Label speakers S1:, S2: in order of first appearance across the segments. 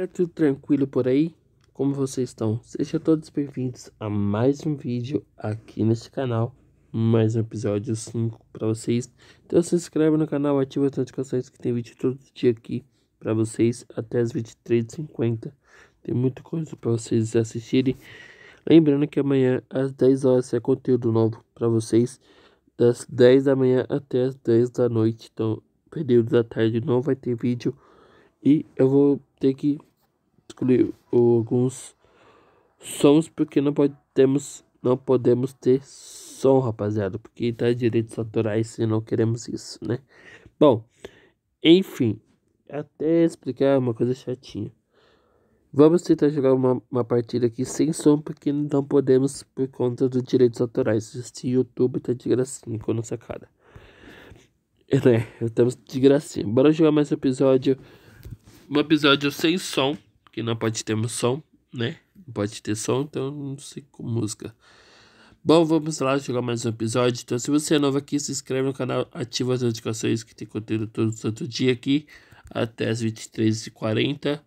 S1: É tudo tranquilo por aí? Como vocês estão? Sejam todos bem-vindos a mais um vídeo aqui neste canal, mais um episódio 5 para vocês. Então se inscreve no canal, ativa as notificações que tem vídeo todo dia aqui para vocês até as 23h50. Tem muita coisa para vocês assistirem. Lembrando que amanhã às 10 horas é conteúdo novo para vocês, das 10 da manhã até as 10 da noite. Então, período da tarde não vai ter vídeo e eu vou ter que escolhi alguns sons porque não podemos, não podemos ter som, rapaziada, porque dá tá direitos autorais se não queremos isso, né? Bom, enfim, até explicar uma coisa chatinha. Vamos tentar jogar uma, uma partida aqui sem som, porque não podemos por conta dos direitos autorais. Esse YouTube tá de gracinha com a nossa cara. É, né? Estamos de gracinha. Bora jogar mais um episódio. Um episódio sem som que não pode ter som, né? Não pode ter som, então não sei com música. Bom, vamos lá, chegar mais um episódio. Então, se você é novo aqui, se inscreve no canal, ativa as notificações que tem conteúdo todo santo dia aqui, até as 23h40.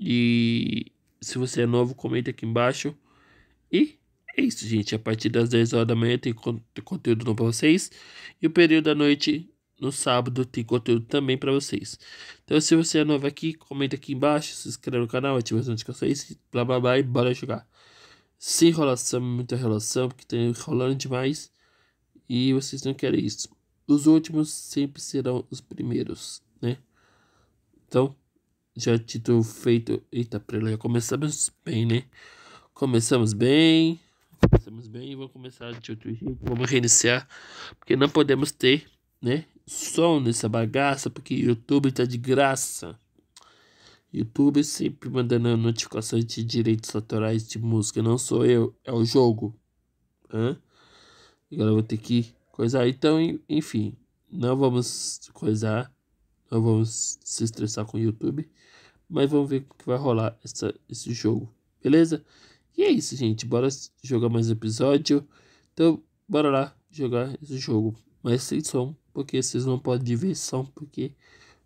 S1: E se você é novo, comenta aqui embaixo. E é isso, gente. A partir das 10 horas da manhã tem conteúdo novo pra vocês. E o período da noite no sábado tem conteúdo também para vocês. Então, se você é novo aqui, comenta aqui embaixo, se inscreve no canal, ativa as notificações, blá blá blá e bora jogar. Sem enrolação, muita relação porque tem tá enrolando demais e vocês não querem isso. Os últimos sempre serão os primeiros, né? Então, já título feito. Eita, preleia, começamos bem, né? Começamos bem. Começamos bem e vamos começar de outro jeito. Vamos reiniciar, porque não podemos ter, né? som nessa bagaça, porque YouTube tá de graça. YouTube sempre mandando notificações de direitos autorais de música, não sou eu, é o jogo. Hã? Agora eu vou ter que coisar. Então, enfim, não vamos coisar, não vamos se estressar com o YouTube, mas vamos ver o que vai rolar essa, esse jogo, beleza? E é isso, gente. Bora jogar mais episódio. Então, bora lá jogar esse jogo. Mas sem som porque vocês não podem diversão, porque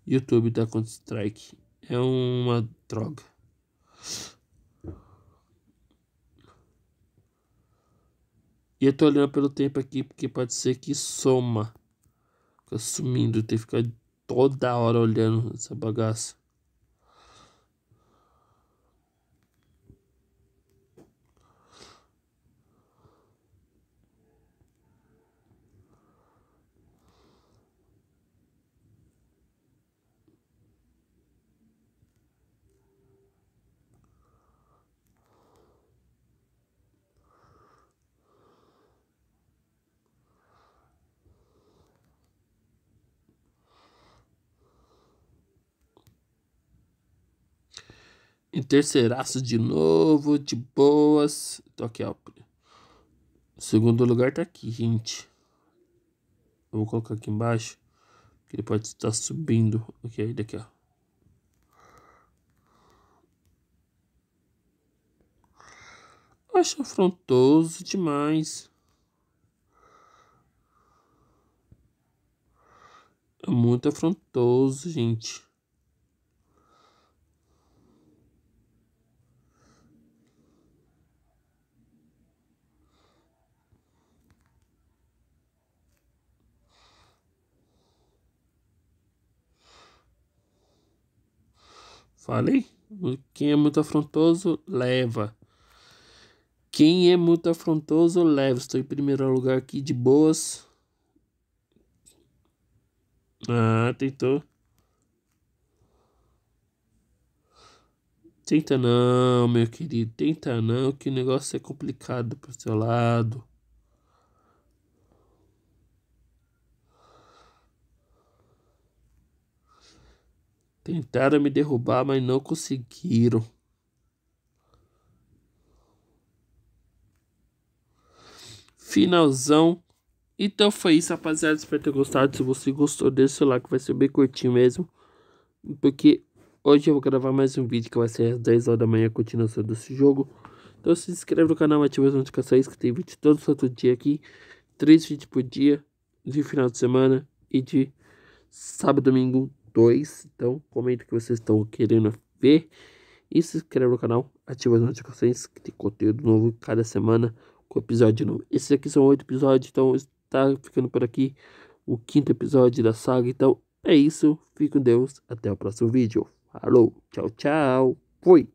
S1: YouTube tá contra strike. É uma droga. E eu tô olhando pelo tempo aqui, porque pode ser que soma. Fica sumindo, tem que ficar toda hora olhando essa bagaça. Em terceiraço de novo, de boas. Tô aqui, ó. O segundo lugar tá aqui, gente. Eu vou colocar aqui embaixo. Que ele pode estar subindo. Ok, daqui, ó. Acho afrontoso demais. É muito afrontoso, gente. Falei? Quem é muito afrontoso, leva. Quem é muito afrontoso, leva. Estou em primeiro lugar aqui de boas. Ah, tentou. Tenta não, meu querido. Tenta não, que o negócio é complicado pro seu lado. Tentaram me derrubar, mas não conseguiram. Finalzão. Então foi isso, rapaziada. Espero ter gostado. Se você gostou, deixa o like, vai ser bem curtinho mesmo. Porque hoje eu vou gravar mais um vídeo que vai ser às 10 horas da manhã, a continuação desse jogo. Então se inscreve no canal, ativa as notificações que tem vídeo todo santo dia aqui. Três vídeos por dia, de final de semana e de sábado domingo 2. Então, comenta o que vocês estão querendo ver. E se inscreve no canal, ativa as notificações que tem conteúdo novo cada semana com episódio novo. Esses aqui são oito episódios, então está ficando por aqui o quinto episódio da saga. Então é isso, fique com Deus, até o próximo vídeo. Falou, tchau, tchau, fui!